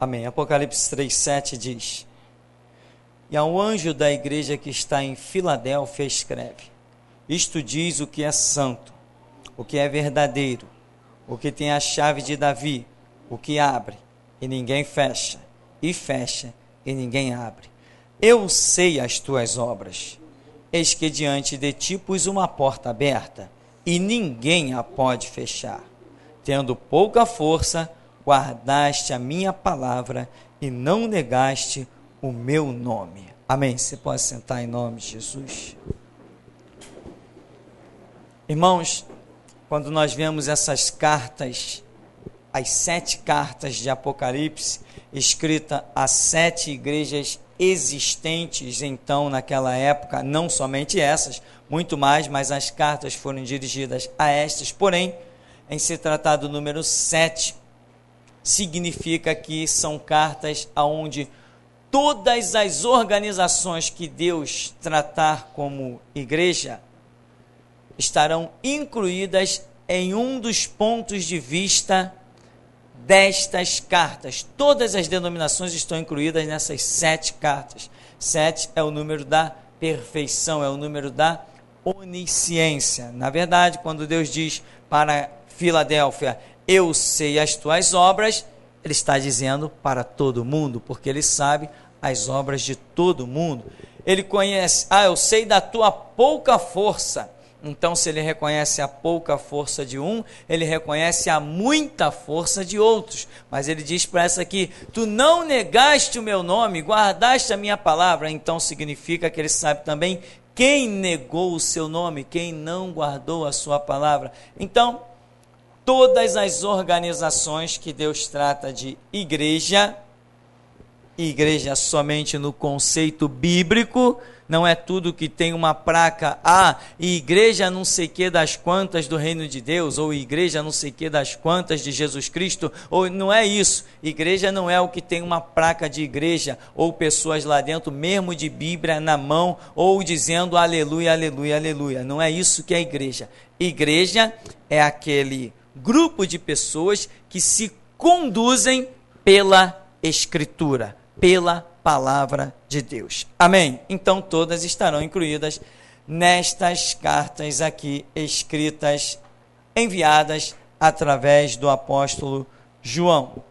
Amém. Apocalipse 3,7 diz: E ao anjo da igreja que está em Filadélfia escreve: Isto diz o que é santo, o que é verdadeiro, o que tem a chave de Davi, o que abre e ninguém fecha, e fecha e ninguém abre. Eu sei as tuas obras. Eis que diante de ti pus uma porta aberta, e ninguém a pode fechar. Tendo pouca força, guardaste a minha palavra e não negaste o meu nome. Amém. Você pode sentar em nome de Jesus. Irmãos, quando nós vemos essas cartas, as sete cartas de Apocalipse, escrita a sete igrejas existentes então naquela época, não somente essas, muito mais, mas as cartas foram dirigidas a estas. Porém, em se tratar do número sete significa que são cartas aonde todas as organizações que Deus tratar como igreja estarão incluídas em um dos pontos de vista destas cartas. Todas as denominações estão incluídas nessas sete cartas. Sete é o número da perfeição, é o número da onisciência. Na verdade, quando Deus diz para Filadélfia, eu sei as tuas obras, ele está dizendo para todo mundo, porque ele sabe as obras de todo mundo. Ele conhece, ah, eu sei da tua pouca força. Então, se ele reconhece a pouca força de um, ele reconhece a muita força de outros. Mas ele diz para essa aqui: Tu não negaste o meu nome, guardaste a minha palavra. Então, significa que ele sabe também quem negou o seu nome, quem não guardou a sua palavra. Então, todas as organizações que Deus trata de igreja, igreja somente no conceito bíblico, não é tudo que tem uma placa A, ah, igreja não sei que das quantas do reino de Deus, ou igreja não sei que das quantas de Jesus Cristo, ou não é isso. Igreja não é o que tem uma placa de igreja, ou pessoas lá dentro, mesmo de Bíblia na mão, ou dizendo aleluia, aleluia, aleluia. Não é isso que é igreja. Igreja é aquele grupo de pessoas que se conduzem pela Escritura, pela palavra de Deus. Amém? Então todas estarão incluídas nestas cartas aqui escritas, enviadas através do apóstolo João.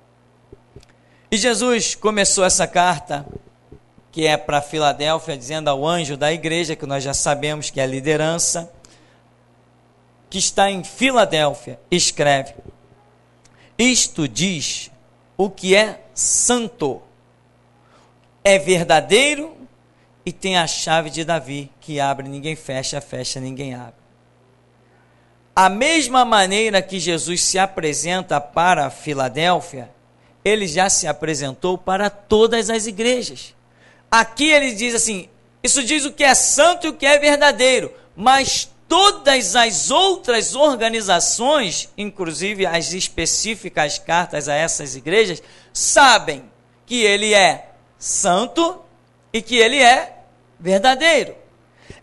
E Jesus começou essa carta, que é para Filadélfia, dizendo ao anjo da igreja, que nós já sabemos que é a liderança, que está em Filadélfia, escreve: Isto diz o que é santo, é verdadeiro e tem a chave de Davi, que abre, ninguém fecha, fecha, ninguém abre. A mesma maneira que Jesus se apresenta para Filadélfia, ele já se apresentou para todas as igrejas. Aqui ele diz assim: isso diz o que é santo e o que é verdadeiro, mas todas as outras organizações, inclusive as específicas cartas a essas igrejas, sabem que ele é santo e que ele é verdadeiro.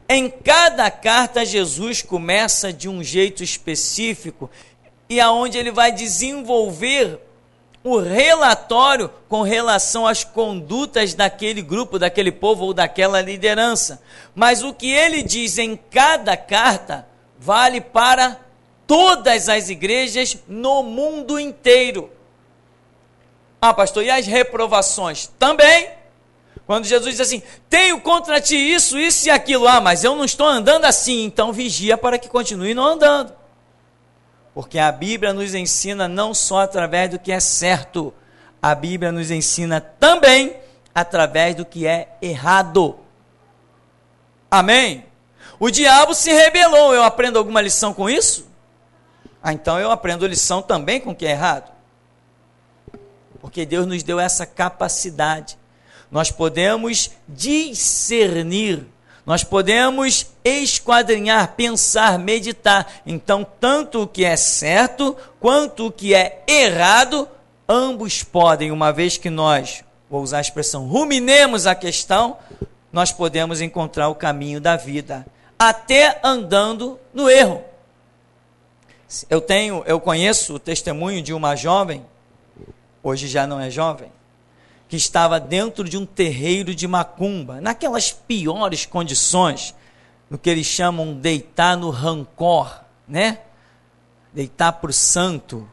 Em cada carta, Jesus começa de um jeito específico e aonde ele vai desenvolver o relatório com relação às condutas daquele grupo, daquele povo ou daquela liderança. Mas o que ele diz em cada carta vale para todas as igrejas no mundo inteiro. Ah, pastor, e as reprovações? Também. Quando Jesus diz assim: Tenho contra ti isso, isso e aquilo. Ah, mas eu não estou andando assim, então vigia para que continue não andando. Porque a Bíblia nos ensina não só através do que é certo, a Bíblia nos ensina também através do que é errado. Amém? O diabo se rebelou. Eu aprendo alguma lição com isso? Ah, então eu aprendo lição também com o que é errado. Porque Deus nos deu essa capacidade. Nós podemos discernir nós podemos esquadrinhar, pensar, meditar. Então, tanto o que é certo quanto o que é errado, ambos podem, uma vez que nós, vou usar a expressão, ruminemos a questão, nós podemos encontrar o caminho da vida, até andando no erro. Eu tenho, eu conheço o testemunho de uma jovem, hoje já não é jovem, que estava dentro de um terreiro de macumba, naquelas piores condições, no que eles chamam deitar no rancor, né? Deitar para o santo,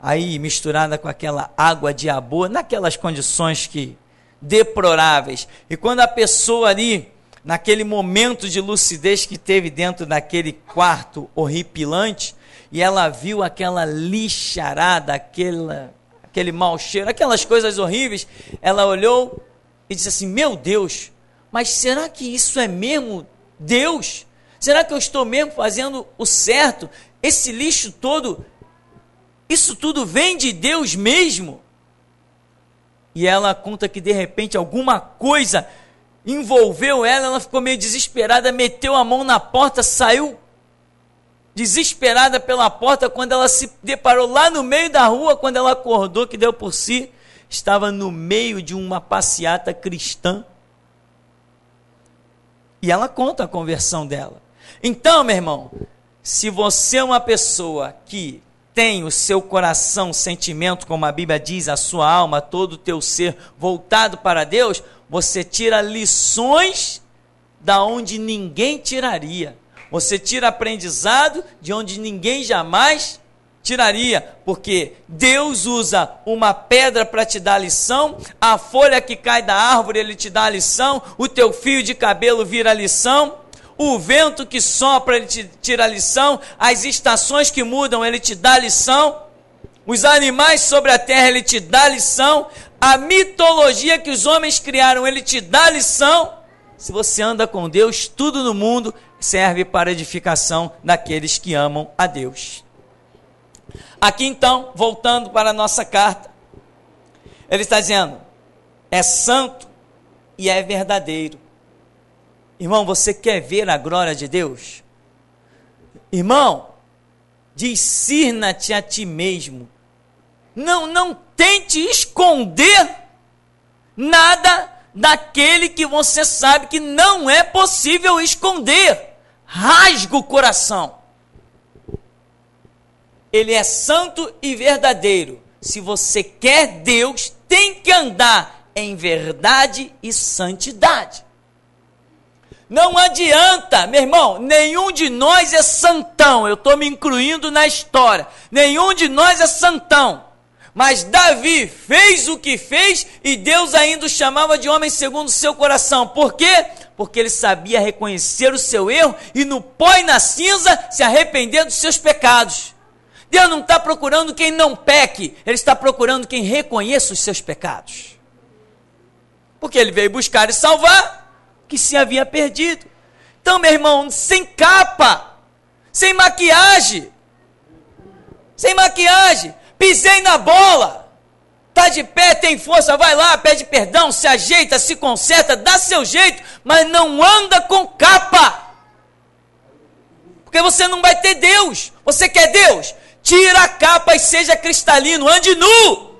aí misturada com aquela água de aboa, naquelas condições que deploráveis. E quando a pessoa ali, naquele momento de lucidez que teve dentro daquele quarto horripilante, e ela viu aquela lixarada, aquela aquele mau cheiro, aquelas coisas horríveis, ela olhou e disse assim: Meu Deus, mas será que isso é mesmo Deus? Será que eu estou mesmo fazendo o certo? Esse lixo todo, isso tudo vem de Deus mesmo? E ela conta que de repente alguma coisa envolveu ela, ela ficou meio desesperada, meteu a mão na porta, saiu desesperada pela porta, quando ela se deparou lá no meio da rua, quando ela acordou, que deu por si, estava no meio de uma passeata cristã. E ela conta a conversão dela. Então, meu irmão, se você é uma pessoa que tem o seu coração, sentimento, como a Bíblia diz, a sua alma, todo o teu ser voltado para Deus, você tira lições da onde ninguém tiraria. Você tira aprendizado de onde ninguém jamais tiraria, porque Deus usa uma pedra para te dar lição, a folha que cai da árvore ele te dá lição, o teu fio de cabelo vira lição, o vento que sopra ele te tira lição, as estações que mudam ele te dá lição, os animais sobre a terra ele te dá lição, a mitologia que os homens criaram ele te dá lição. Se você anda com Deus, tudo no mundo serve para edificação daqueles que amam a Deus. Aqui então, voltando para a nossa carta, ele está dizendo: é santo e é verdadeiro. Irmão, você quer ver a glória de Deus? Irmão, discirna-te a ti mesmo. Não, não tente esconder nada daquele que você sabe que não é possível esconder. Rasga o coração. Ele é santo e verdadeiro. Se você quer Deus, tem que andar em verdade e santidade. Não adianta, meu irmão, nenhum de nós é santão. Eu estou me incluindo na história. Nenhum de nós é santão. Mas Davi fez o que fez e Deus ainda o chamava de homem segundo o seu coração. Por quê? Porque ele sabia reconhecer o seu erro e no pó e na cinza se arrepender dos seus pecados. Deus não está procurando quem não peque, Ele está procurando quem reconheça os seus pecados. Porque Ele veio buscar e salvar o que se havia perdido. Então, meu irmão, sem capa, sem maquiagem, sem maquiagem, Pisei na bola. Tá de pé, tem força, vai lá, pede perdão, se ajeita, se conserta, dá seu jeito, mas não anda com capa. Porque você não vai ter Deus. Você quer Deus? Tira a capa e seja cristalino, ande nu.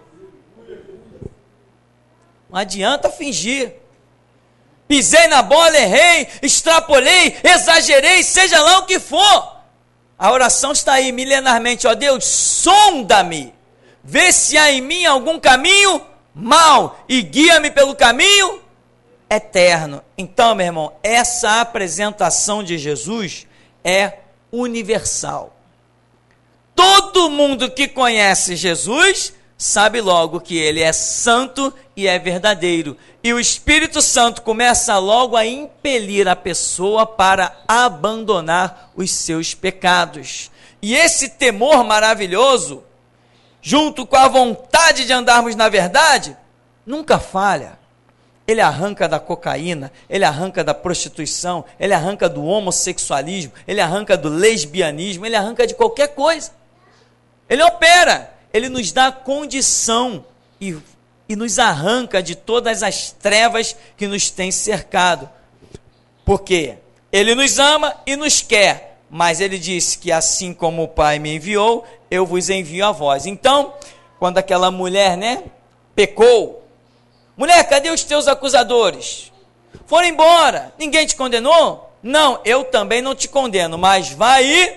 Não adianta fingir. Pisei na bola, errei, extrapolei, exagerei, seja lá o que for. A oração está aí milenarmente, ó Deus, sonda-me, vê se há em mim algum caminho mal e guia-me pelo caminho eterno. Então, meu irmão, essa apresentação de Jesus é universal. Todo mundo que conhece Jesus sabe logo que ele é santo e é verdadeiro. E o Espírito Santo começa logo a impelir a pessoa para abandonar os seus pecados. E esse temor maravilhoso, junto com a vontade de andarmos na verdade, nunca falha. Ele arranca da cocaína, ele arranca da prostituição, ele arranca do homossexualismo, ele arranca do lesbianismo, ele arranca de qualquer coisa. Ele opera, ele nos dá condição e e nos arranca de todas as trevas que nos tem cercado. Porque ele nos ama e nos quer, mas ele disse que assim como o Pai me enviou, eu vos envio a vós. Então, quando aquela mulher, né, pecou, mulher, cadê os teus acusadores? Foram embora, ninguém te condenou? Não, eu também não te condeno, mas vai e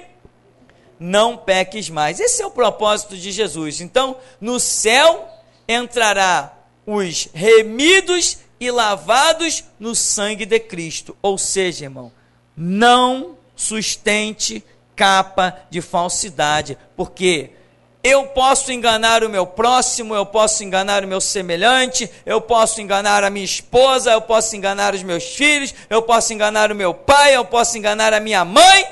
não peques mais. Esse é o propósito de Jesus. Então, no céu entrará os remidos e lavados no sangue de Cristo. Ou seja, irmão, não sustente capa de falsidade, porque eu posso enganar o meu próximo, eu posso enganar o meu semelhante, eu posso enganar a minha esposa, eu posso enganar os meus filhos, eu posso enganar o meu pai, eu posso enganar a minha mãe,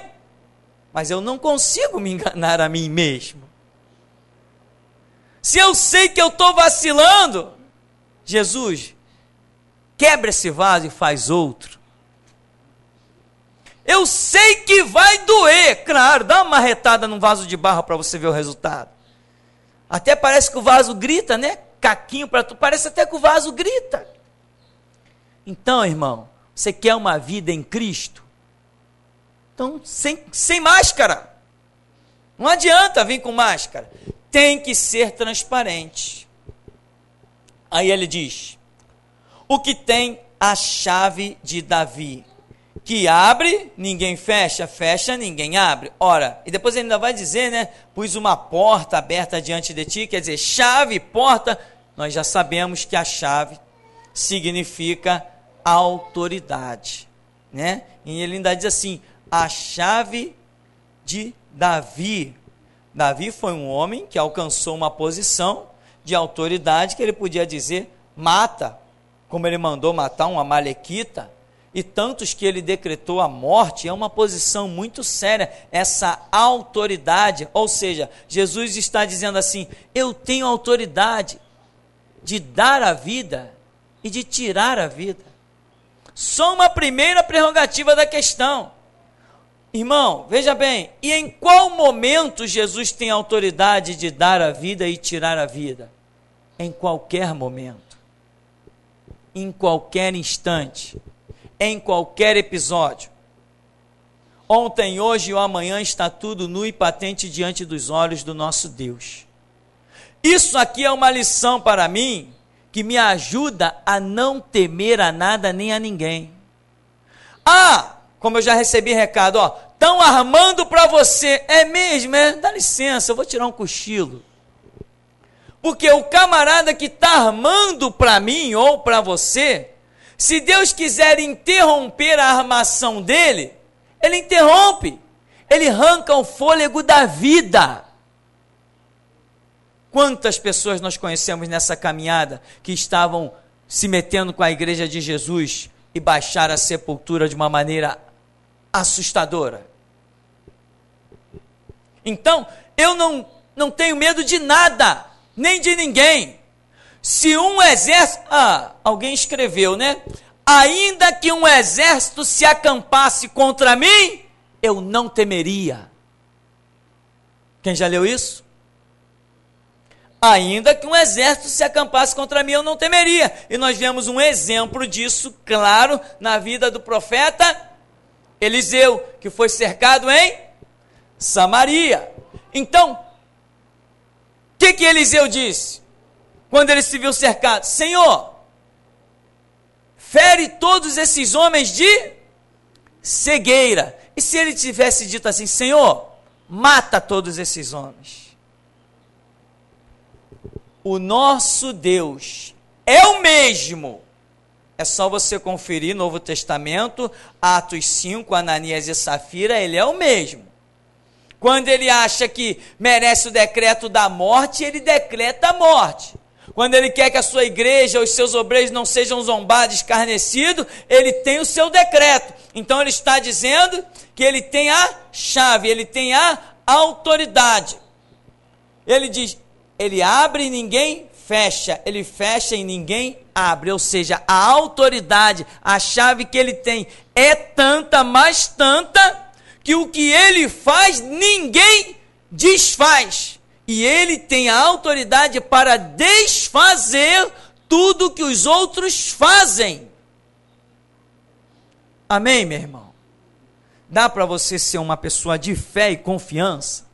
mas eu não consigo me enganar a mim mesmo se eu sei que eu estou vacilando, Jesus, quebra esse vaso e faz outro. Eu sei que vai doer, claro, dá uma marretada num vaso de barro para você ver o resultado. Até parece que o vaso grita, né? Caquinho para tu, parece até que o vaso grita. Então, irmão, você quer uma vida em Cristo? Então, sem, sem máscara. Não adianta vir com máscara tem que ser transparente. Aí ele diz: O que tem a chave de Davi? Que abre, ninguém fecha, fecha, ninguém abre. Ora, e depois ele ainda vai dizer, né? Pus uma porta aberta diante de ti, quer dizer, chave, porta. Nós já sabemos que a chave significa autoridade, né? E ele ainda diz assim: a chave de Davi Davi foi um homem que alcançou uma posição de autoridade que ele podia dizer: mata, como ele mandou matar um Amalequita, e tantos que ele decretou a morte, é uma posição muito séria, essa autoridade. Ou seja, Jesus está dizendo assim: eu tenho autoridade de dar a vida e de tirar a vida. Só uma primeira prerrogativa da questão. Irmão, veja bem, e em qual momento Jesus tem autoridade de dar a vida e tirar a vida? Em qualquer momento, em qualquer instante, em qualquer episódio. Ontem, hoje ou amanhã está tudo nu e patente diante dos olhos do nosso Deus. Isso aqui é uma lição para mim que me ajuda a não temer a nada nem a ninguém. Ah, como eu já recebi recado, ó, estão armando para você. É mesmo, é? Dá licença, eu vou tirar um cochilo. Porque o camarada que está armando para mim ou para você, se Deus quiser interromper a armação dele, ele interrompe. Ele arranca o fôlego da vida. Quantas pessoas nós conhecemos nessa caminhada que estavam se metendo com a igreja de Jesus e baixaram a sepultura de uma maneira assustadora. Então, eu não, não tenho medo de nada, nem de ninguém. Se um exército. Ah, alguém escreveu, né? Ainda que um exército se acampasse contra mim, eu não temeria. Quem já leu isso? Ainda que um exército se acampasse contra mim, eu não temeria. E nós vemos um exemplo disso, claro, na vida do profeta Eliseu, que foi cercado em Samaria. Então, o que, que Eliseu disse quando ele se viu cercado? Senhor, fere todos esses homens de cegueira. E se ele tivesse dito assim, Senhor, mata todos esses homens? O nosso Deus é o mesmo é só você conferir Novo Testamento, Atos 5, Ananias e Safira, ele é o mesmo. Quando ele acha que merece o decreto da morte, ele decreta a morte. Quando ele quer que a sua igreja, os seus obreiros não sejam zombados, escarnecidos, ele tem o seu decreto. Então ele está dizendo que ele tem a chave, ele tem a autoridade. Ele diz: ele abre e ninguém fecha, ele fecha e ninguém abre. Ou seja, a autoridade, a chave que ele tem é tanta, mais tanta, que o que ele faz, ninguém desfaz. E ele tem a autoridade para desfazer tudo que os outros fazem. Amém, meu irmão? Dá para você ser uma pessoa de fé e confiança?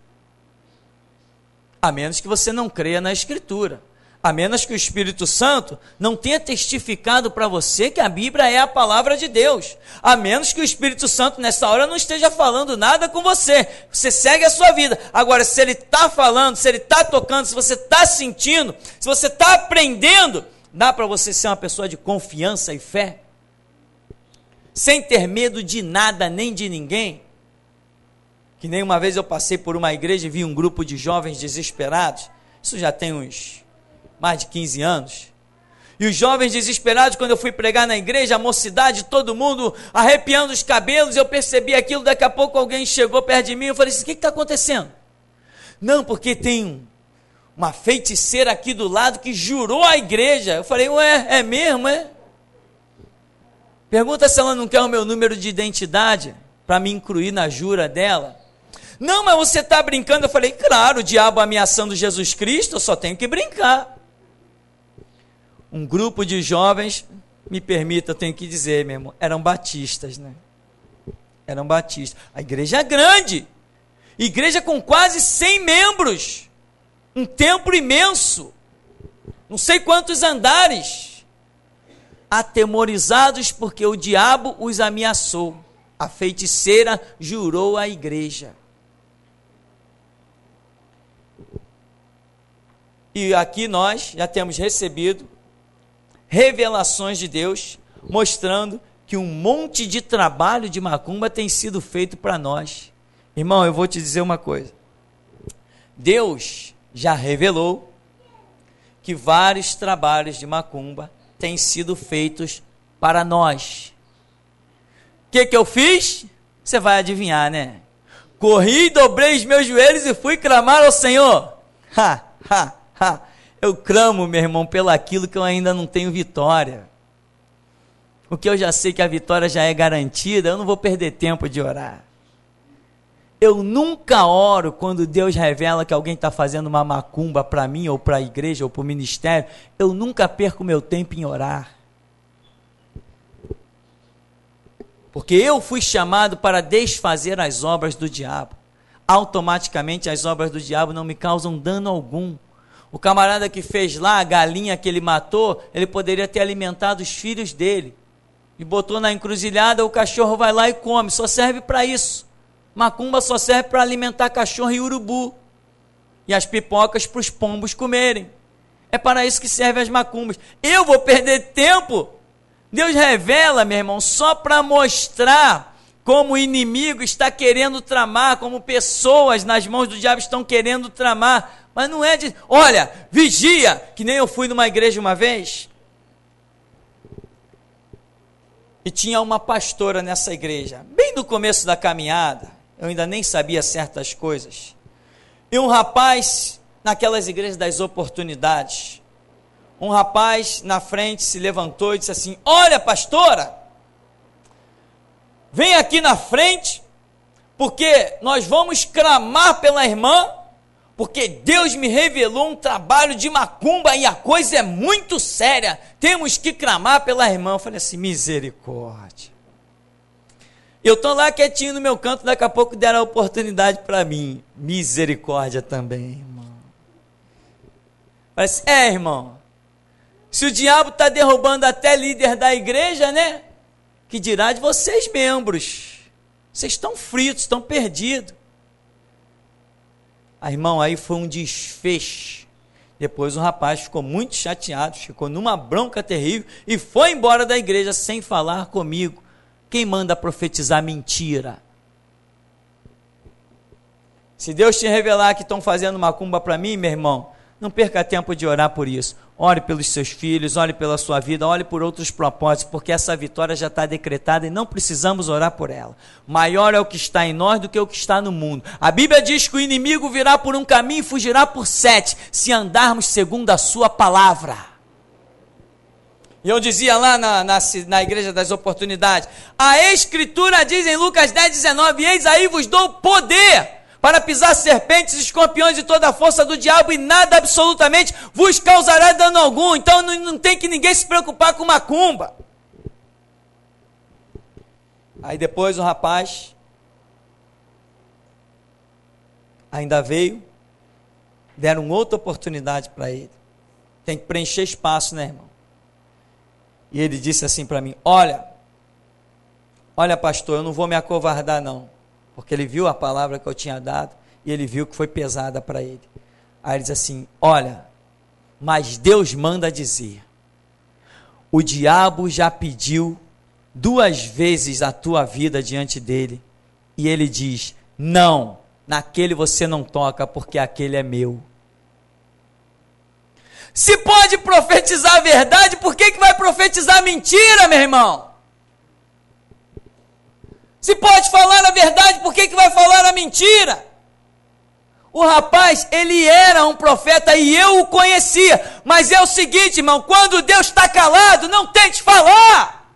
A menos que você não creia na Escritura a menos que o Espírito Santo não tenha testificado para você que a Bíblia é a palavra de Deus. A menos que o Espírito Santo nessa hora não esteja falando nada com você. Você segue a sua vida. Agora, se ele está falando, se ele está tocando, se você está sentindo, se você está aprendendo, dá para você ser uma pessoa de confiança e fé. Sem ter medo de nada nem de ninguém. Que nem uma vez eu passei por uma igreja e vi um grupo de jovens desesperados. Isso já tem uns mais de 15 anos. E os jovens desesperados, quando eu fui pregar na igreja, a mocidade, todo mundo arrepiando os cabelos, eu percebi aquilo. Daqui a pouco alguém chegou perto de mim e falei assim: o que está acontecendo? Não, porque tem uma feiticeira aqui do lado que jurou a igreja. Eu falei: ué, é mesmo, é? Pergunta se ela não quer o meu número de identidade para me incluir na jura dela. Não, mas você está brincando. Eu falei: claro, o diabo ameaçando Jesus Cristo, eu só tenho que brincar um grupo de jovens, me permita, tenho que dizer, meu irmão, eram batistas, né? Eram batistas. A igreja é grande, igreja com quase 100 membros, um templo imenso, não sei quantos andares, atemorizados porque o diabo os ameaçou. A feiticeira jurou à igreja. E aqui nós já temos recebido revelações de Deus, mostrando que um monte de trabalho de macumba tem sido feito para nós. Irmão, eu vou te dizer uma coisa. Deus já revelou que vários trabalhos de macumba têm sido feitos para nós. O que, que eu fiz? Você vai adivinhar, né? Corri, dobrei os meus joelhos e fui clamar ao Senhor. Ha, ha, ha. Eu clamo, meu irmão, pelo aquilo que eu ainda não tenho vitória. O que eu já sei que a vitória já é garantida, eu não vou perder tempo de orar. Eu nunca oro quando Deus revela que alguém está fazendo uma macumba para mim, ou para a igreja, ou para o ministério. Eu nunca perco meu tempo em orar. Porque eu fui chamado para desfazer as obras do diabo. Automaticamente as obras do diabo não me causam dano algum. O camarada que fez lá a galinha que ele matou, ele poderia ter alimentado os filhos dele. E botou na encruzilhada, o cachorro vai lá e come. Só serve para isso. Macumba só serve para alimentar cachorro e urubu. E as pipocas para os pombos comerem. É para isso que servem as macumbas. Eu vou perder tempo. Deus revela, meu irmão, só para mostrar como o inimigo está querendo tramar, como pessoas nas mãos do diabo estão querendo tramar mas não é de, olha, vigia, que nem eu fui numa igreja uma vez. E tinha uma pastora nessa igreja, bem no começo da caminhada, eu ainda nem sabia certas coisas. E um rapaz naquelas igrejas das oportunidades. Um rapaz na frente se levantou e disse assim: "Olha, pastora, vem aqui na frente, porque nós vamos clamar pela irmã porque Deus me revelou um trabalho de macumba e a coisa é muito séria. Temos que clamar pela irmã. Eu falei assim: misericórdia. Eu estou lá quietinho no meu canto, daqui a pouco deram a oportunidade para mim. Misericórdia também, irmão. Parece, assim, é, irmão. Se o diabo está derrubando até líder da igreja, né? Que dirá de vocês, membros? Vocês estão fritos, estão perdidos. Ah, irmão, aí foi um desfecho. Depois o rapaz ficou muito chateado, ficou numa bronca terrível e foi embora da igreja sem falar comigo. Quem manda profetizar mentira? Se Deus te revelar que estão fazendo macumba para mim, meu irmão, não perca tempo de orar por isso. Ore pelos seus filhos, ore pela sua vida, ore por outros propósitos, porque essa vitória já está decretada e não precisamos orar por ela. Maior é o que está em nós do que o que está no mundo. A Bíblia diz que o inimigo virá por um caminho e fugirá por sete, se andarmos segundo a sua palavra. E eu dizia lá na, na, na, igreja das oportunidades: a Escritura diz em Lucas 10, 19: Eis aí vos dou poder para pisar serpentes, escorpiões e toda a força do diabo, e nada absolutamente vos causará dano algum. Então não, não tem que ninguém se preocupar com macumba. Aí depois o rapaz ainda veio, deram outra oportunidade para ele. Tem que preencher espaço, né, irmão? E ele disse assim para mim: Olha, olha, pastor, eu não vou me acovardar, não porque ele viu a palavra que eu tinha dado e ele viu que foi pesada para ele. Aí ele diz assim: Olha, mas Deus manda dizer: O diabo já pediu duas vezes a tua vida diante dele, e ele diz: Não, naquele você não toca, porque aquele é meu. Se pode profetizar a verdade, por que, que vai profetizar mentira, meu irmão? Se pode falar a verdade, por que, que vai falar a mentira? O rapaz, ele era um profeta e eu o conhecia. Mas é o seguinte, irmão: quando Deus está calado, não tente falar.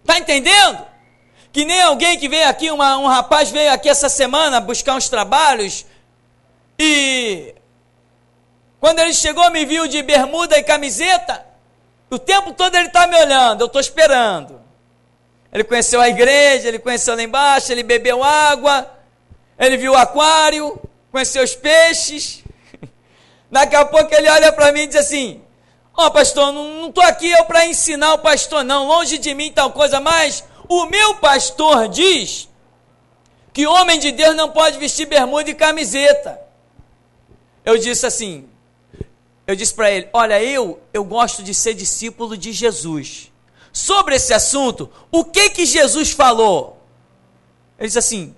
Está entendendo? Que nem alguém que veio aqui, uma, um rapaz veio aqui essa semana buscar uns trabalhos e. Quando ele chegou, me viu de bermuda e camiseta. O tempo todo ele está me olhando, eu estou esperando. Ele conheceu a igreja, ele conheceu lá embaixo, ele bebeu água, ele viu o aquário, conheceu os peixes. Daqui a pouco ele olha para mim e diz assim: Ó, oh, pastor, não estou aqui eu para ensinar o pastor, não, longe de mim tal coisa, mas o meu pastor diz que homem de Deus não pode vestir bermuda e camiseta. Eu disse assim, eu disse para ele: Olha, eu, eu gosto de ser discípulo de Jesus sobre esse assunto, o que que Jesus falou? Ele disse assim: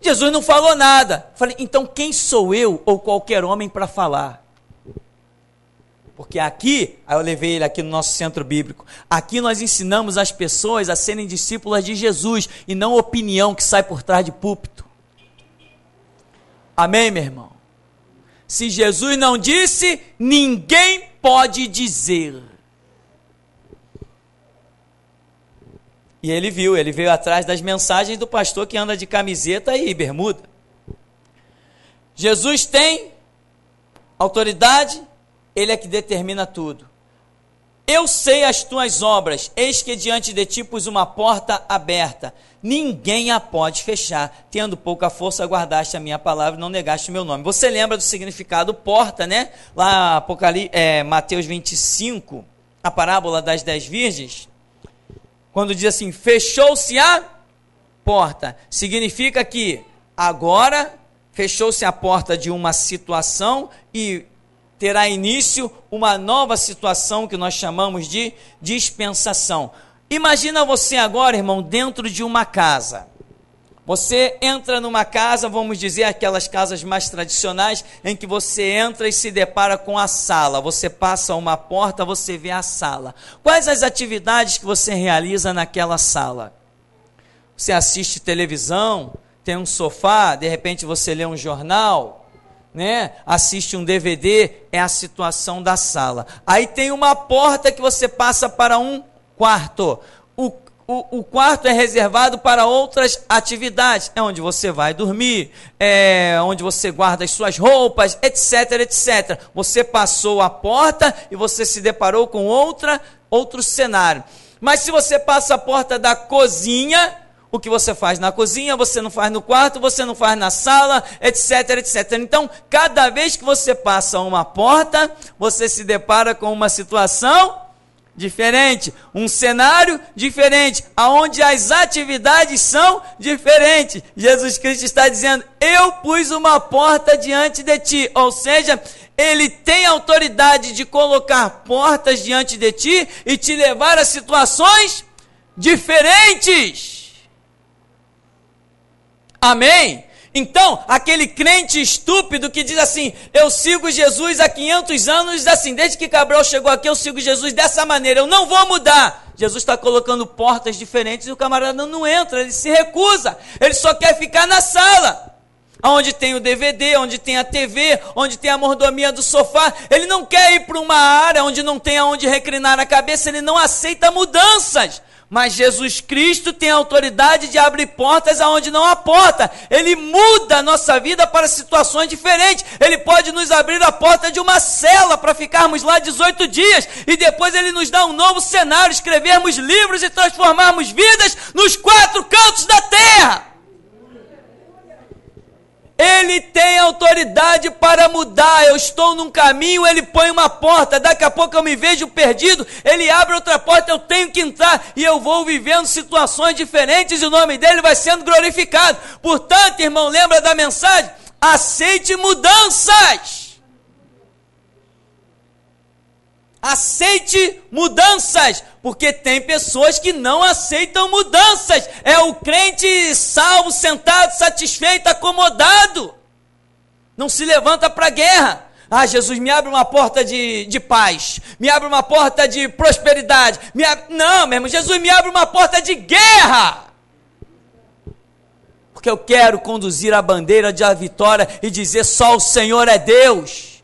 Jesus não falou nada. Eu falei, então quem sou eu ou qualquer homem para falar? Porque aqui, aí eu levei ele aqui no nosso centro bíblico. Aqui nós ensinamos as pessoas a serem discípulas de Jesus e não opinião que sai por trás de púlpito. Amém, meu irmão? Se Jesus não disse, ninguém pode dizer. E ele viu, ele veio atrás das mensagens do pastor que anda de camiseta e bermuda. Jesus tem autoridade, ele é que determina tudo. Eu sei as tuas obras, eis que diante de ti pus uma porta aberta, ninguém a pode fechar, tendo pouca força guardaste a minha palavra e não negaste o meu nome. Você lembra do significado porta, né? Lá Apocalipse, é, Mateus 25, a parábola das dez virgens? Quando diz assim, fechou-se a porta, significa que agora fechou-se a porta de uma situação e terá início uma nova situação que nós chamamos de dispensação. Imagina você agora, irmão, dentro de uma casa. Você entra numa casa, vamos dizer aquelas casas mais tradicionais, em que você entra e se depara com a sala. Você passa uma porta, você vê a sala. Quais as atividades que você realiza naquela sala? Você assiste televisão, tem um sofá, de repente você lê um jornal, né? Assiste um DVD, é a situação da sala. Aí tem uma porta que você passa para um quarto o, o, quarto é reservado para outras atividades. É onde você vai dormir, é onde você guarda as suas roupas, etc, etc. Você passou a porta e você se deparou com outra, outro cenário. Mas se você passa a porta da cozinha, o que você faz na cozinha, você não faz no quarto, você não faz na sala, etc, etc. Então, cada vez que você passa uma porta, você se depara com uma situação diferente, um cenário diferente, aonde as atividades são diferentes. Jesus Cristo está dizendo: "Eu pus uma porta diante de ti", ou seja, ele tem autoridade de colocar portas diante de ti e te levar a situações diferentes. Amém. Então, aquele crente estúpido que diz assim: Eu sigo Jesus há 500 anos, assim, desde que Cabral chegou aqui, eu sigo Jesus dessa maneira, eu não vou mudar. Jesus está colocando portas diferentes e o camarada não entra, ele se recusa, ele só quer ficar na sala onde tem o DVD, onde tem a TV, onde tem a mordomia do sofá. Ele não quer ir para uma área onde não tem aonde reclinar a cabeça, ele não aceita mudanças. Mas Jesus Cristo tem a autoridade de abrir portas aonde não há porta. Ele muda a nossa vida para situações diferentes. Ele pode nos abrir a porta de uma cela para ficarmos lá 18 dias e depois ele nos dá um novo cenário, escrevermos livros e transformarmos vidas nos quatro cantos da terra. Ele tem autoridade para mudar. Eu estou num caminho, ele põe uma porta. Daqui a pouco eu me vejo perdido, ele abre outra porta, eu tenho que entrar e eu vou vivendo situações diferentes e o nome dele vai sendo glorificado. Portanto, irmão, lembra da mensagem? Aceite mudanças. aceite mudanças, porque tem pessoas que não aceitam mudanças. É o crente salvo, sentado, satisfeito, acomodado. Não se levanta para a guerra. Ah, Jesus, me abre uma porta de, de paz, me abre uma porta de prosperidade. Me Não, meu irmão, Jesus, me abre uma porta de guerra. Porque eu quero conduzir a bandeira de a vitória e dizer só o Senhor é Deus.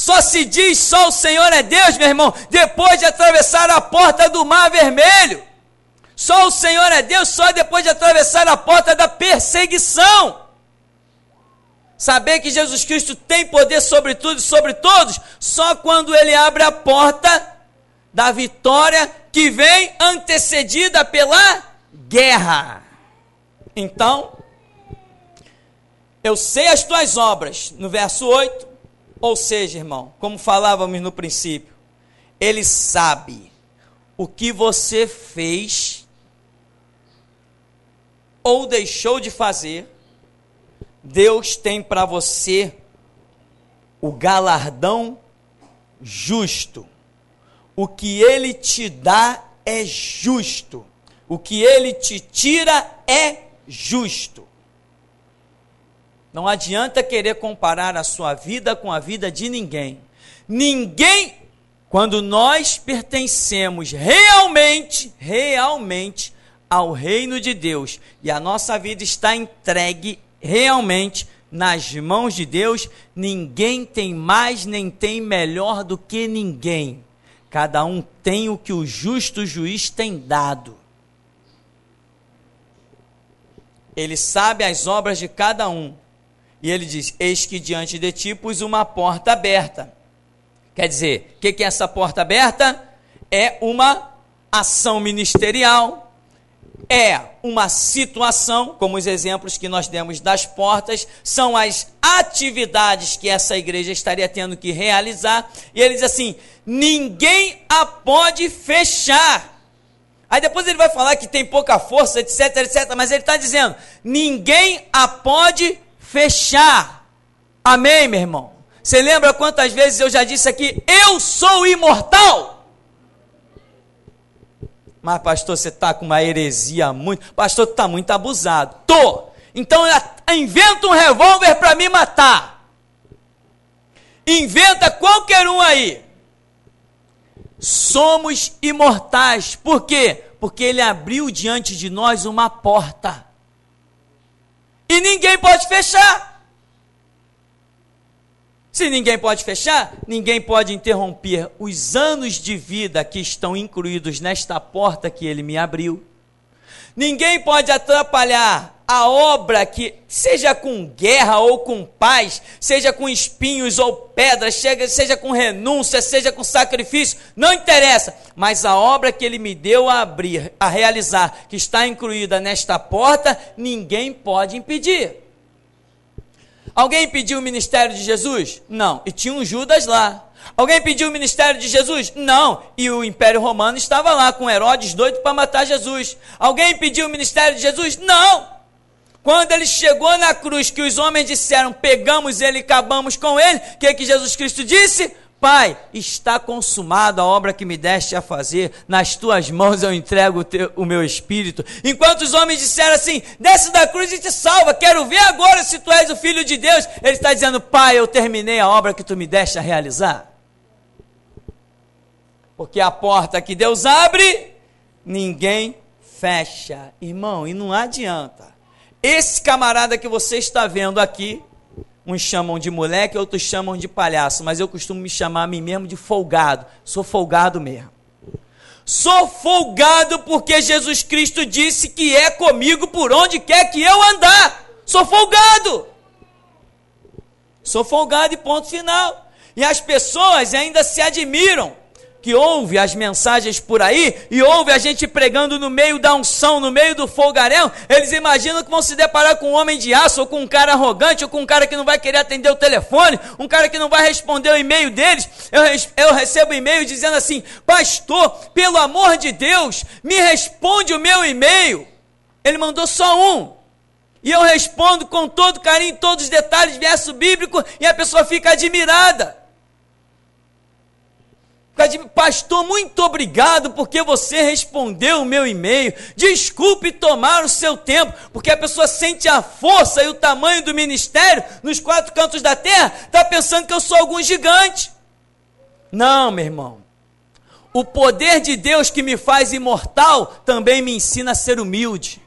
Só se diz só o Senhor é Deus, meu irmão, depois de atravessar a porta do Mar Vermelho. Só o Senhor é Deus, só depois de atravessar a porta da perseguição. Saber que Jesus Cristo tem poder sobre tudo e sobre todos, só quando ele abre a porta da vitória que vem antecedida pela guerra. Então, eu sei as tuas obras, no verso 8, ou seja, irmão, como falávamos no princípio, ele sabe o que você fez ou deixou de fazer. Deus tem para você o galardão justo. O que ele te dá é justo. O que ele te tira é justo. Não adianta querer comparar a sua vida com a vida de ninguém. Ninguém, quando nós pertencemos realmente, realmente ao reino de Deus e a nossa vida está entregue realmente nas mãos de Deus, ninguém tem mais nem tem melhor do que ninguém. Cada um tem o que o justo juiz tem dado. Ele sabe as obras de cada um. E ele diz: Eis que diante de ti pus uma porta aberta. Quer dizer, o que, que é essa porta aberta? É uma ação ministerial, é uma situação, como os exemplos que nós demos das portas, são as atividades que essa igreja estaria tendo que realizar. E ele diz assim: ninguém a pode fechar. Aí depois ele vai falar que tem pouca força, etc, etc, mas ele está dizendo: ninguém a pode fechar fechar. Amém, meu irmão? Você lembra quantas vezes eu já disse aqui, eu sou imortal? Mas, pastor, você está com uma heresia muito. Pastor, tu está muito abusado. Tô. Então, inventa um revólver para me matar. Inventa qualquer um aí. Somos imortais. Por quê? Porque ele abriu diante de nós uma porta. E ninguém pode fechar. Se ninguém pode fechar, ninguém pode interromper os anos de vida que estão incluídos nesta porta que ele me abriu. Ninguém pode atrapalhar a obra que, seja com guerra ou com paz, seja com espinhos ou pedras, seja com renúncia, seja com sacrifício, não interessa, mas a obra que ele me deu a abrir, a realizar, que está incluída nesta porta, ninguém pode impedir. Alguém pediu o ministério de Jesus? Não. E tinha um Judas lá. Alguém pediu o ministério de Jesus? Não. E o Império Romano estava lá com Herodes doido para matar Jesus. Alguém pediu o ministério de Jesus? Não. Quando ele chegou na cruz, que os homens disseram: Pegamos ele, acabamos com ele, o que, que Jesus Cristo disse? Pai, está consumada a obra que me deste a fazer, nas tuas mãos eu entrego o, teu, o, meu espírito. Enquanto os homens disseram assim: desce da cruz e te salva, quero ver agora se tu és o filho de Deus. Ele está dizendo: Pai, eu terminei a obra que tu me deste a realizar. Porque a porta que Deus abre, ninguém fecha. Irmão, e não adianta. Esse camarada que você está vendo aqui, uns chamam de moleque, outros chamam de palhaço, mas eu costumo me chamar a mim mesmo de folgado. Sou folgado mesmo. Sou folgado porque Jesus Cristo disse que é comigo por onde quer que eu andar. Sou folgado. Sou folgado e ponto final. E as pessoas ainda se admiram que ouve as mensagens por aí e ouve a gente pregando no meio da unção, no meio do folgaréu, eles imaginam que vão se deparar com um homem de aço, ou com um cara arrogante, ou com um cara que não vai querer atender o telefone, um cara que não vai responder o e-mail deles. Eu, eu recebo e-mail dizendo assim: Pastor, pelo amor de Deus, me responde o meu e-mail. Ele mandou só um. E eu respondo com todo carinho, todos os detalhes, verso bíblico, e a pessoa fica admirada. Pastor, muito obrigado porque você respondeu o meu e-mail. Desculpe tomar o seu tempo, porque a pessoa sente a força e o tamanho do ministério nos quatro cantos da terra, está pensando que eu sou algum gigante. Não, meu irmão. O poder de Deus que me faz imortal também me ensina a ser humilde.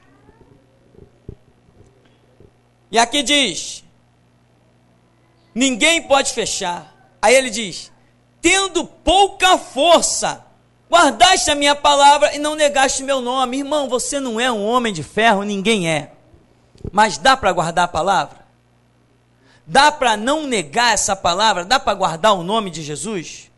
E aqui diz: ninguém pode fechar. Aí ele diz: tendo pouca força, guardaste a minha palavra e não negaste meu nome. Irmão, você não é um homem de ferro, ninguém é. Mas dá para guardar a palavra? Dá para não negar essa palavra? Dá para guardar o nome de Jesus?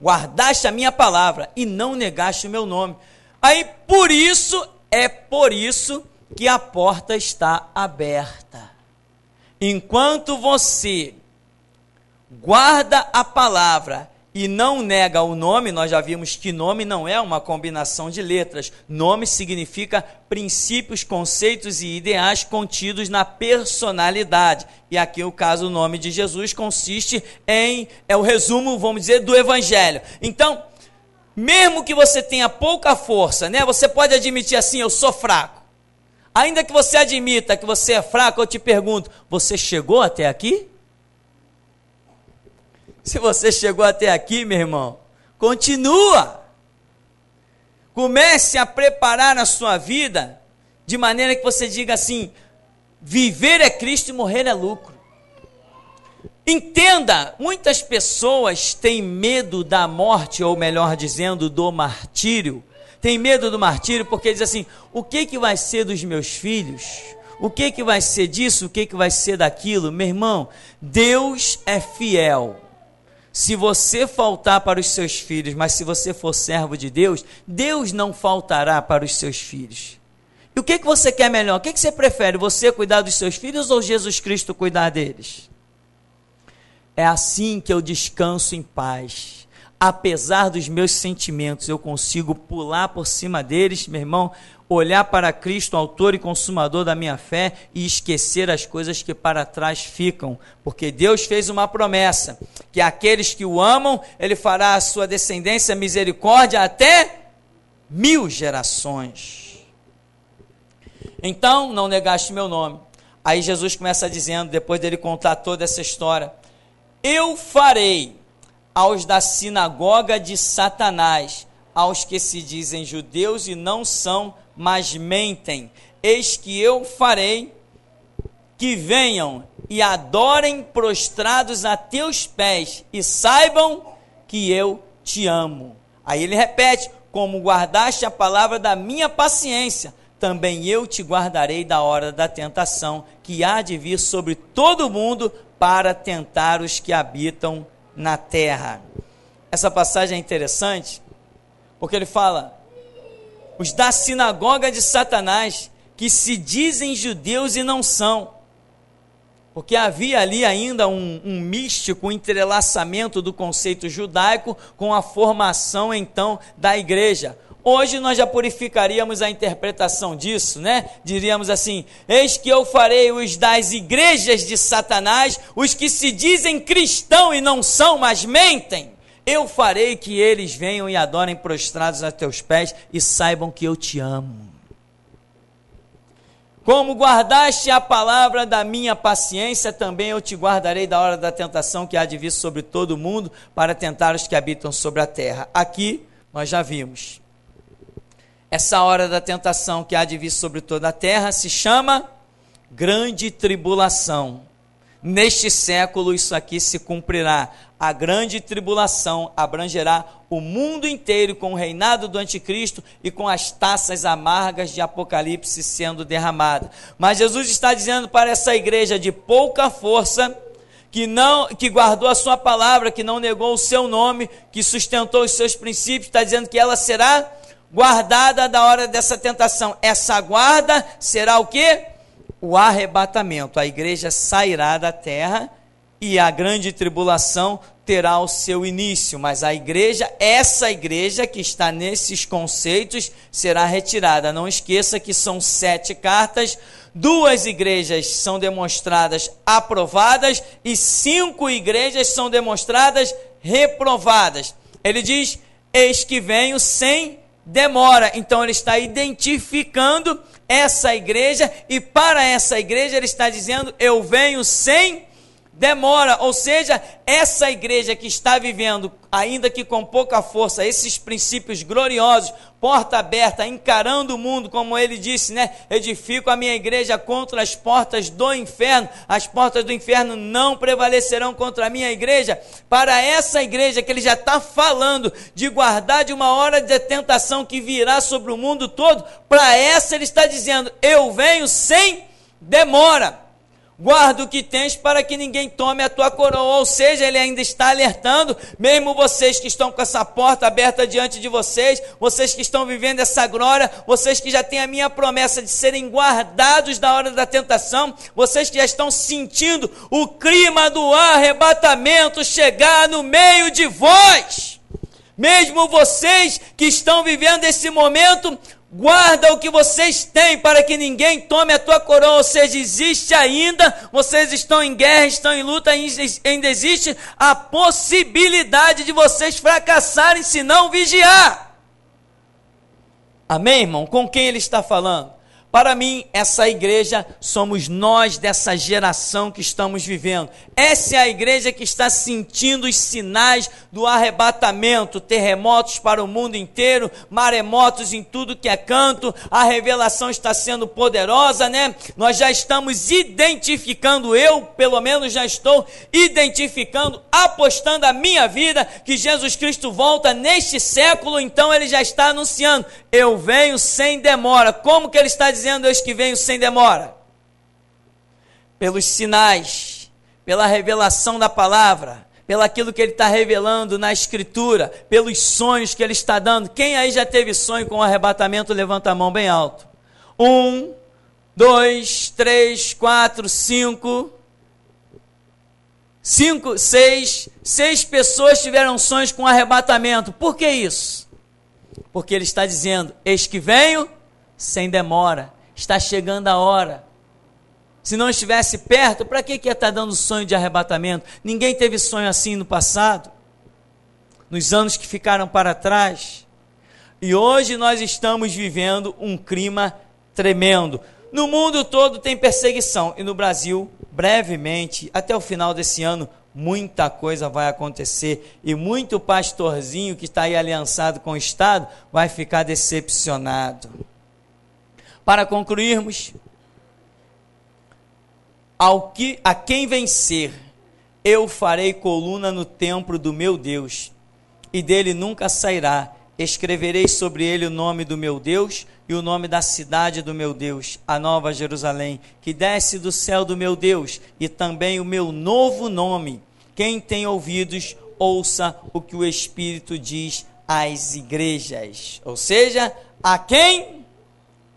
Guardaste a minha palavra e não negaste o meu nome. Aí por isso, é por isso que a porta está aberta. Enquanto você guarda a palavra e não nega o nome, nós já vimos que nome não é uma combinação de letras. Nome significa princípios, conceitos e ideais contidos na personalidade. E aqui o caso, o nome de Jesus consiste em é o resumo, vamos dizer, do evangelho. Então, mesmo que você tenha pouca força, né? Você pode admitir assim, eu sou fraco. Ainda que você admita que você é fraco, eu te pergunto, você chegou até aqui? Se você chegou até aqui, meu irmão, continua. Comece a preparar a sua vida de maneira que você diga assim: viver é Cristo e morrer é lucro. Entenda, muitas pessoas têm medo da morte, ou melhor dizendo, do martírio. Tem medo do martírio porque diz assim: o que, que vai ser dos meus filhos? O que, que vai ser disso? O que, que vai ser daquilo? Meu irmão, Deus é fiel. Se você faltar para os seus filhos, mas se você for servo de Deus, Deus não faltará para os seus filhos. E o que, que você quer melhor? O que, que você prefere? Você cuidar dos seus filhos ou Jesus Cristo cuidar deles? É assim que eu descanso em paz apesar dos meus sentimentos, eu consigo pular por cima deles, meu irmão, olhar para Cristo, autor e consumador da minha fé, e esquecer as coisas que para trás ficam, porque Deus fez uma promessa, que aqueles que o amam, ele fará a sua descendência misericórdia até mil gerações. Então, não negaste meu nome. Aí Jesus começa dizendo, depois dele contar toda essa história, eu farei aos da sinagoga de Satanás, aos que se dizem judeus e não são, mas mentem. Eis que eu farei que venham e adorem prostrados a teus pés e saibam que eu te amo. Aí ele repete: Como guardaste a palavra da minha paciência, também eu te guardarei da hora da tentação que há de vir sobre todo o mundo para tentar os que habitam na terra. Essa passagem é interessante, porque ele fala: os da sinagoga de Satanás, que se dizem judeus e não são. Porque havia ali ainda um, um místico entrelaçamento do conceito judaico com a formação então da igreja. Hoje nós já purificaríamos a interpretação disso, né? Diríamos assim: Eis que eu farei os das igrejas de Satanás, os que se dizem cristão e não são, mas mentem. Eu farei que eles venham e adorem prostrados a teus pés e saibam que eu te amo. Como guardaste a palavra da minha paciência, também eu te guardarei da hora da tentação que há de vir sobre todo o mundo para tentar os que habitam sobre a terra. Aqui nós já vimos essa hora da tentação que há de vir sobre toda a terra se chama grande tribulação. Neste século, isso aqui se cumprirá. A grande tribulação abrangerá o mundo inteiro com o reinado do anticristo e com as taças amargas de Apocalipse sendo derramada. Mas Jesus está dizendo para essa igreja de pouca força, que não que guardou a sua palavra, que não negou o seu nome, que sustentou os seus princípios, está dizendo que ela será guardada da hora dessa tentação. Essa guarda será o que? O arrebatamento. A igreja sairá da terra e a grande tribulação terá o seu início, mas a igreja, essa igreja que está nesses conceitos, será retirada. Não esqueça que são sete cartas, duas igrejas são demonstradas aprovadas e cinco igrejas são demonstradas reprovadas. Ele diz: Eis que venho sem demora. Então ele está identificando essa igreja e para essa igreja ele está dizendo: Eu venho sem demora, ou seja, essa igreja que está vivendo, ainda que com pouca força, esses princípios gloriosos, porta aberta, encarando o mundo, como ele disse, né? Edifico a minha igreja contra as portas do inferno, as portas do inferno não prevalecerão contra a minha igreja. Para essa igreja que ele já está falando de guardar de uma hora de tentação que virá sobre o mundo todo, para essa ele está dizendo: Eu venho sem demora. Guarda o que tens para que ninguém tome a tua coroa. Ou seja, ele ainda está alertando, mesmo vocês que estão com essa porta aberta diante de vocês, vocês que estão vivendo essa glória, vocês que já têm a minha promessa de serem guardados na hora da tentação, vocês que já estão sentindo o clima do arrebatamento chegar no meio de vós. Mesmo vocês que estão vivendo esse momento, Guarda o que vocês têm para que ninguém tome a tua coroa. Ou seja, existe ainda, vocês estão em guerra, estão em luta, ainda existe a possibilidade de vocês fracassarem se não vigiar. Amém, irmão? Com quem ele está falando? Para mim, essa igreja somos nós dessa geração que estamos vivendo. Essa é a igreja que está sentindo os sinais do arrebatamento, terremotos para o mundo inteiro, maremotos em tudo que é canto, a revelação está sendo poderosa, né? Nós já estamos identificando, eu pelo menos já estou identificando, apostando a minha vida que Jesus Cristo volta neste século, então ele já está anunciando: eu venho sem demora. Como que ele está dizendo, eu que venho sem demora? Pelos sinais, pela revelação da palavra pelo aquilo que ele está revelando na Escritura, pelos sonhos que ele está dando. Quem aí já teve sonho com o arrebatamento, levanta a mão bem alto. Um, dois, três, quatro, cinco. Cinco, seis, seis pessoas tiveram sonhos com arrebatamento. Por que isso? Porque ele está dizendo: Eis que venho sem demora, está chegando a hora se não estivesse perto, para que, que ia estar tá dando sonho de arrebatamento? Ninguém teve sonho assim no passado, nos anos que ficaram para trás. E hoje nós estamos vivendo um clima tremendo. No mundo todo tem perseguição e no Brasil, brevemente, até o final desse ano, muita coisa vai acontecer e muito pastorzinho que está aí aliançado com o Estado vai ficar decepcionado. Para concluirmos, ao que, a quem vencer, eu farei coluna no templo do meu Deus, e dele nunca sairá. Escreverei sobre ele o nome do meu Deus e o nome da cidade do meu Deus, a Nova Jerusalém, que desce do céu do meu Deus, e também o meu novo nome. Quem tem ouvidos, ouça o que o Espírito diz às igrejas. Ou seja, a quem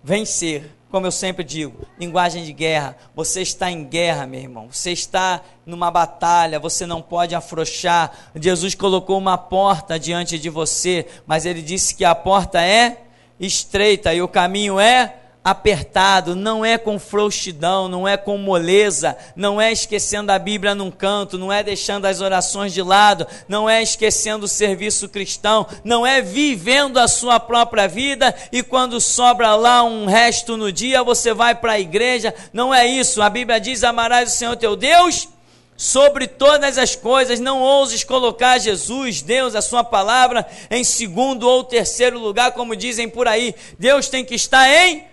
vencer como eu sempre digo, linguagem de guerra. Você está em guerra, meu irmão. Você está numa batalha, você não pode afrouxar. Jesus colocou uma porta diante de você, mas ele disse que a porta é estreita e o caminho é apertado, não é com frouxidão, não é com moleza, não é esquecendo a Bíblia num canto, não é deixando as orações de lado, não é esquecendo o serviço cristão, não é vivendo a sua própria vida e quando sobra lá um resto no dia você vai para a igreja, não é isso. A Bíblia diz: amarás o Senhor teu Deus sobre todas as coisas, não ouses colocar Jesus, Deus, a sua palavra em segundo ou terceiro lugar, como dizem por aí. Deus tem que estar em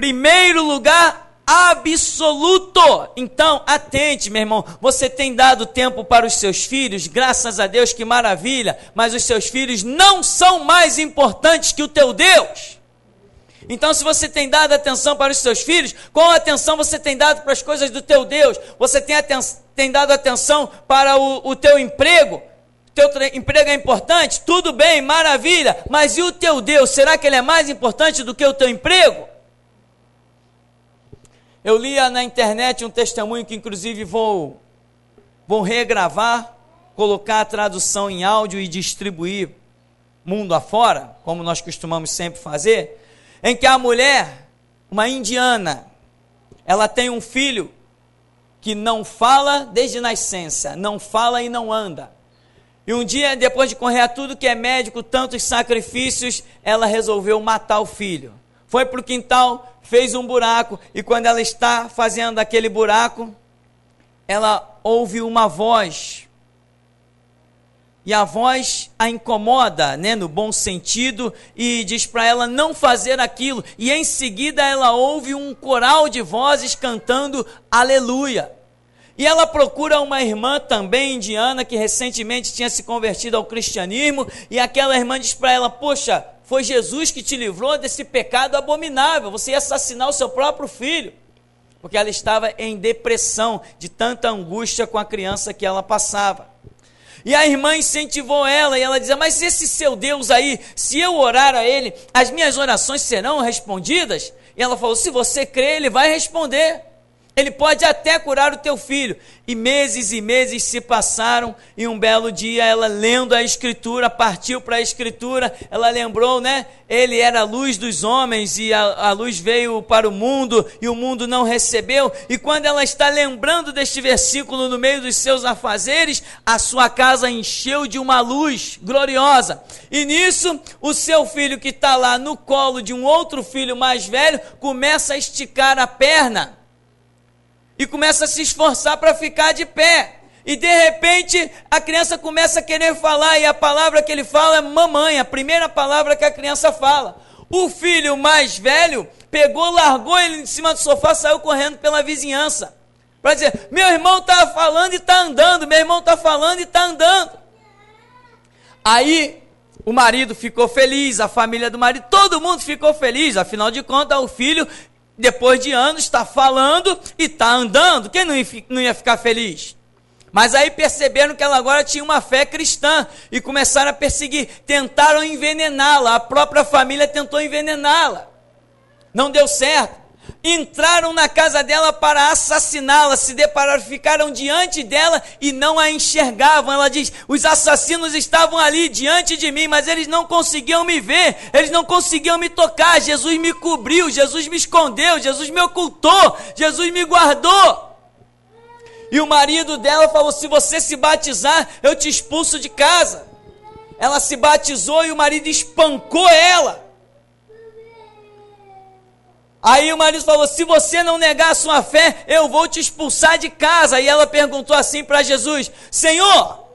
Primeiro lugar absoluto. Então, atente, meu irmão. Você tem dado tempo para os seus filhos, graças a Deus, que maravilha. Mas os seus filhos não são mais importantes que o teu Deus. Então, se você tem dado atenção para os seus filhos, qual atenção você tem dado para as coisas do teu Deus? Você tem, aten tem dado atenção para o, o teu emprego? Teu emprego é importante? Tudo bem, maravilha. Mas e o teu Deus? Será que ele é mais importante do que o teu emprego? Eu lia na internet um testemunho que, inclusive, vou, vou regravar, colocar a tradução em áudio e distribuir mundo afora, como nós costumamos sempre fazer, em que a mulher, uma indiana, ela tem um filho que não fala desde nascença, não fala e não anda. E um dia, depois de correr a tudo que é médico, tantos sacrifícios, ela resolveu matar o filho foi para o quintal, fez um buraco, e quando ela está fazendo aquele buraco, ela ouve uma voz. E a voz a incomoda, né, no bom sentido, e diz para ela não fazer aquilo. E em seguida ela ouve um coral de vozes cantando aleluia. E ela procura uma irmã também indiana que recentemente tinha se convertido ao cristianismo. E aquela irmã diz para ela: Poxa, foi Jesus que te livrou desse pecado abominável. Você ia assassinar o seu próprio filho. Porque ela estava em depressão de tanta angústia com a criança que ela passava. E a irmã incentivou ela e ela dizia: Mas esse seu Deus aí, se eu orar a ele, as minhas orações serão respondidas? E ela falou: Se você crê, ele vai responder. Ele pode até curar o teu filho. E meses e meses se passaram, e um belo dia ela lendo a escritura, partiu para a escritura, ela lembrou, né? Ele era a luz dos homens e a, a luz veio para o mundo e o mundo não recebeu. E quando ela está lembrando deste versículo no meio dos seus afazeres, a sua casa encheu de uma luz gloriosa. E nisso, o seu filho que está lá no colo de um outro filho mais velho começa a esticar a perna e começa a se esforçar para ficar de pé. E de repente a criança começa a querer falar e a palavra que ele fala é mamãe, a primeira palavra que a criança fala. O filho mais velho pegou, largou ele em cima do sofá, saiu correndo pela vizinhança. Para dizer: "Meu irmão está falando e está andando, meu irmão está falando e está andando". Aí o marido ficou feliz, a família do marido, todo mundo ficou feliz, afinal de contas o filho depois de anos, está falando e está andando. Quem não ia ficar feliz? Mas aí perceberam que ela agora tinha uma fé cristã e começaram a perseguir. Tentaram envenená-la, a própria família tentou envenená-la. Não deu certo entraram na casa dela para assassiná-la, se depararam, ficaram diante dela e não a enxergavam. Ela diz: os assassinos estavam ali diante de mim, mas eles não conseguiam me ver, eles não conseguiam me tocar. Jesus me cobriu, Jesus me escondeu, Jesus me ocultou, Jesus me guardou. E o marido dela falou: se você se batizar, eu te expulso de casa. Ela se batizou e o marido espancou ela Aí o marido falou: Se você não negar a sua fé, eu vou te expulsar de casa. E ela perguntou assim para Jesus: Senhor, o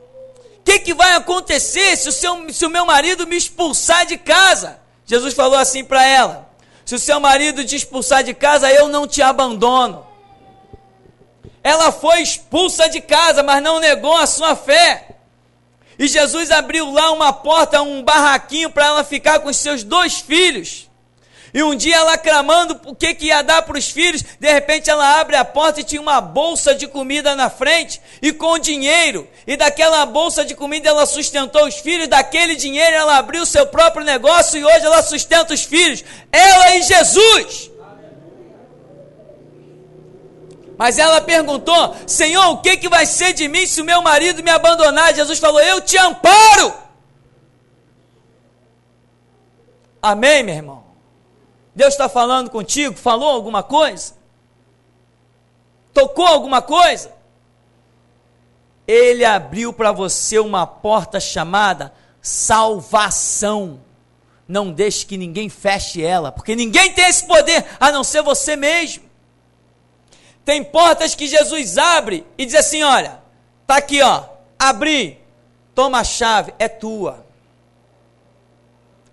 que, que vai acontecer se o, seu, se o meu marido me expulsar de casa? Jesus falou assim para ela: Se o seu marido te expulsar de casa, eu não te abandono. Ela foi expulsa de casa, mas não negou a sua fé. E Jesus abriu lá uma porta, um barraquinho para ela ficar com os seus dois filhos. E um dia ela clamando o que, que ia dar para os filhos, de repente ela abre a porta e tinha uma bolsa de comida na frente e com dinheiro. E daquela bolsa de comida ela sustentou os filhos, daquele dinheiro ela abriu seu próprio negócio e hoje ela sustenta os filhos. Ela e Jesus. Mas ela perguntou: Senhor, o que, que vai ser de mim se o meu marido me abandonar? Jesus falou: Eu te amparo. Amém, meu irmão? Deus está falando contigo? Falou alguma coisa? Tocou alguma coisa? Ele abriu para você uma porta chamada salvação. Não deixe que ninguém feche ela, porque ninguém tem esse poder a não ser você mesmo. Tem portas que Jesus abre e diz assim: olha, tá aqui, ó, abri, toma a chave, é tua.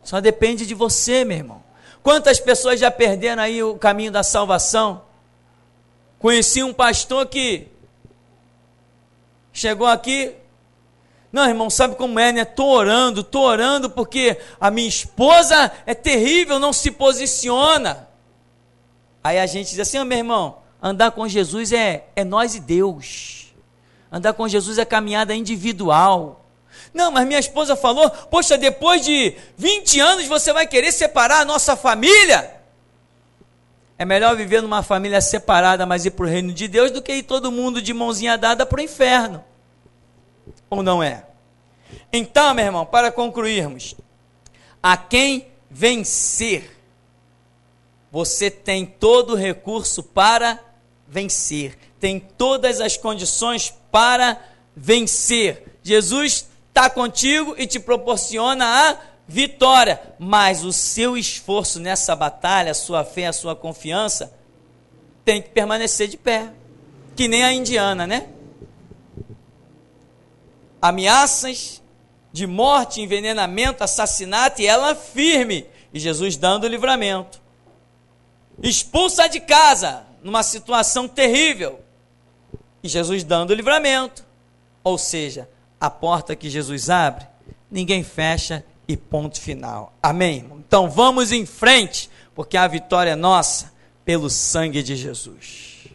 Só depende de você, meu irmão. Quantas pessoas já perderam aí o caminho da salvação? Conheci um pastor que chegou aqui. Não, irmão, sabe como é, né? Estou orando, estou orando porque a minha esposa é terrível, não se posiciona. Aí a gente diz assim, oh, meu irmão, andar com Jesus é, é nós e Deus. Andar com Jesus é caminhada individual. Não, mas minha esposa falou: Poxa, depois de 20 anos você vai querer separar a nossa família? É melhor viver numa família separada, mas ir para o reino de Deus, do que ir todo mundo de mãozinha dada para o inferno. Ou não é? Então, meu irmão, para concluirmos, a quem vencer, você tem todo o recurso para vencer, tem todas as condições para vencer. Jesus está contigo e te proporciona a vitória. Mas o seu esforço nessa batalha, a sua fé, a sua confiança, tem que permanecer de pé. Que nem a indiana, né? Ameaças de morte, envenenamento, assassinato, e ela firme. E Jesus dando o livramento. Expulsa de casa, numa situação terrível. E Jesus dando o livramento. Ou seja, a porta que Jesus abre, ninguém fecha e ponto final. Amém? Então vamos em frente, porque a vitória é nossa pelo sangue de Jesus.